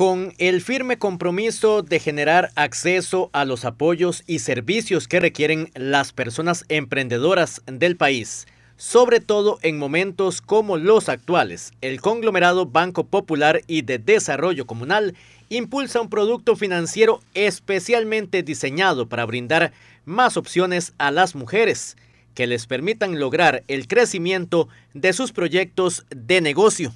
Con el firme compromiso de generar acceso a los apoyos y servicios que requieren las personas emprendedoras del país, sobre todo en momentos como los actuales, el conglomerado Banco Popular y de Desarrollo Comunal impulsa un producto financiero especialmente diseñado para brindar más opciones a las mujeres que les permitan lograr el crecimiento de sus proyectos de negocio.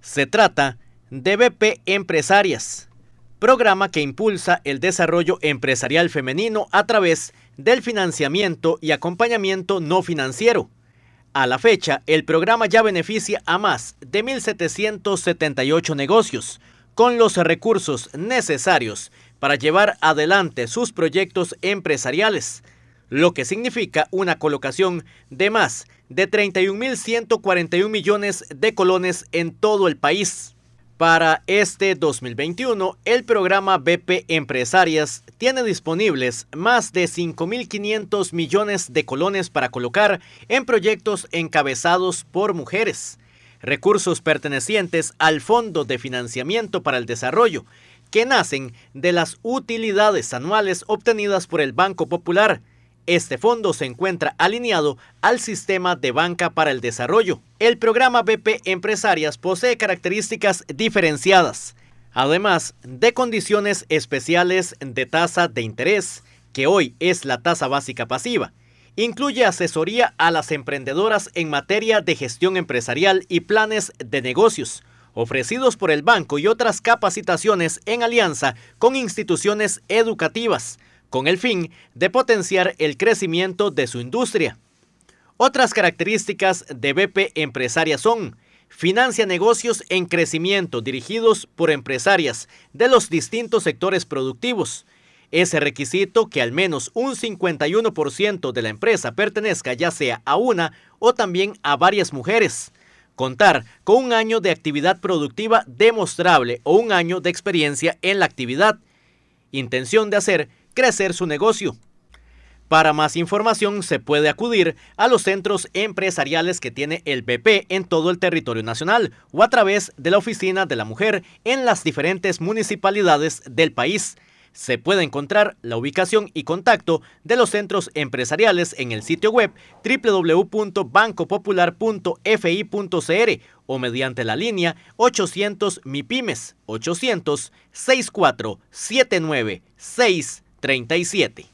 Se trata de DBP Empresarias, programa que impulsa el desarrollo empresarial femenino a través del financiamiento y acompañamiento no financiero. A la fecha, el programa ya beneficia a más de 1.778 negocios con los recursos necesarios para llevar adelante sus proyectos empresariales, lo que significa una colocación de más de 31.141 millones de colones en todo el país. Para este 2021, el programa BP Empresarias tiene disponibles más de 5.500 millones de colones para colocar en proyectos encabezados por mujeres, recursos pertenecientes al Fondo de Financiamiento para el Desarrollo, que nacen de las utilidades anuales obtenidas por el Banco Popular, este fondo se encuentra alineado al sistema de banca para el desarrollo. El programa BP Empresarias posee características diferenciadas, además de condiciones especiales de tasa de interés, que hoy es la tasa básica pasiva. Incluye asesoría a las emprendedoras en materia de gestión empresarial y planes de negocios, ofrecidos por el banco y otras capacitaciones en alianza con instituciones educativas con el fin de potenciar el crecimiento de su industria. Otras características de BP Empresaria son financia negocios en crecimiento dirigidos por empresarias de los distintos sectores productivos. Es requisito que al menos un 51% de la empresa pertenezca ya sea a una o también a varias mujeres. Contar con un año de actividad productiva demostrable o un año de experiencia en la actividad. Intención de hacer crecer su negocio. Para más información se puede acudir a los centros empresariales que tiene el BP en todo el territorio nacional o a través de la Oficina de la Mujer en las diferentes municipalidades del país. Se puede encontrar la ubicación y contacto de los centros empresariales en el sitio web www.bancopopular.fi.cr o mediante la línea 800 MIPIMES 800 64796 37.